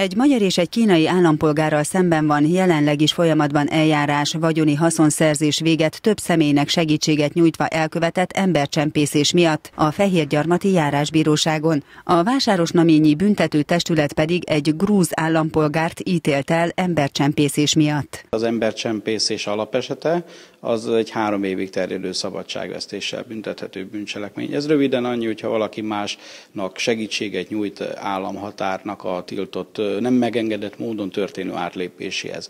Egy magyar és egy kínai állampolgárral szemben van jelenleg is folyamatban eljárás vagyoni haszonszerzés véget több személynek segítséget nyújtva elkövetett embercsempészés miatt a Fehérgyarmati járásbíróságon. A vásárosnaményi büntető testület pedig egy grúz állampolgárt ítélt el embercsempészés miatt. Az embercsempészés alapesete az egy három évig terjedő szabadságvesztéssel büntethető bűncselekmény. Ez röviden annyi, hogyha valaki másnak segítséget nyújt államhatárnak a tiltott nem megengedett módon történő átlépéséhez.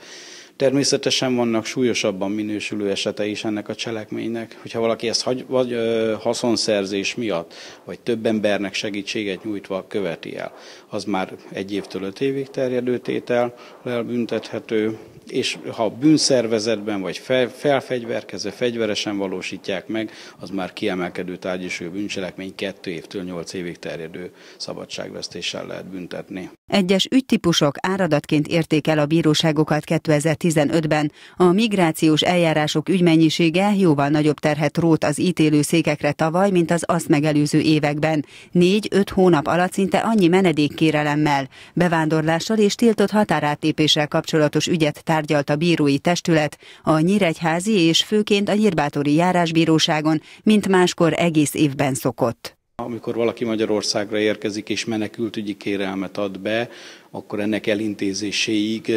Természetesen vannak súlyosabban minősülő esete is ennek a cselekménynek, hogyha valaki ezt hagy, vagy ö, haszonszerzés miatt, vagy több embernek segítséget nyújtva követi el, az már egy évtől öt évig terjedő tétel elbüntethető, és ha bűnszervezetben vagy felfegyverkezve, fegyveresen valósítják meg, az már kiemelkedő tárgyisú bűncselekmény kettő évtől nyolc évig terjedő szabadságvesztéssel lehet büntetni. Egyes ügytípusok áradatként érték el a bíróságokat 2015-ben. A migrációs eljárások ügymennyisége jóval nagyobb terhet rót az ítélő székekre tavaly, mint az azt megelőző években. Négy-öt hónap alatt szinte annyi menedékkérelemmel, bevándorlással és tiltott határátépéssel kapcsolatos ügyet tár tárgyalt a bírói testület a Nyíregyházi és főként a Nyírbátori járásbíróságon, mint máskor egész évben szokott. Amikor valaki Magyarországra érkezik és menekültügyi kérelmet ad be, akkor ennek elintézéséig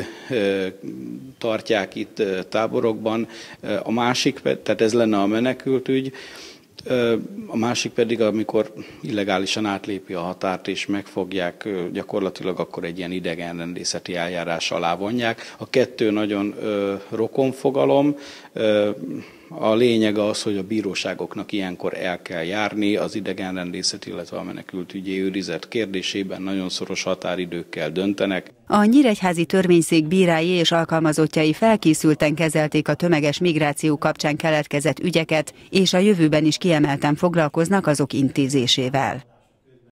tartják itt táborokban. A másik, tehát ez lenne a menekültügy, a másik pedig, amikor illegálisan átlépi a határt és megfogják, gyakorlatilag akkor egy ilyen idegenrendészeti eljárás alá vonják. A kettő nagyon rokon fogalom, a lényeg az, hogy a bíróságoknak ilyenkor el kell járni, az idegenrendészet, illetve a ügyi őrizet kérdésében nagyon szoros határidőkkel döntenek. A Nyíregyházi Törvényszék bírái és alkalmazottjai felkészülten kezelték a tömeges migráció kapcsán keletkezett ügyeket, és a jövőben is kiemelten foglalkoznak azok intézésével.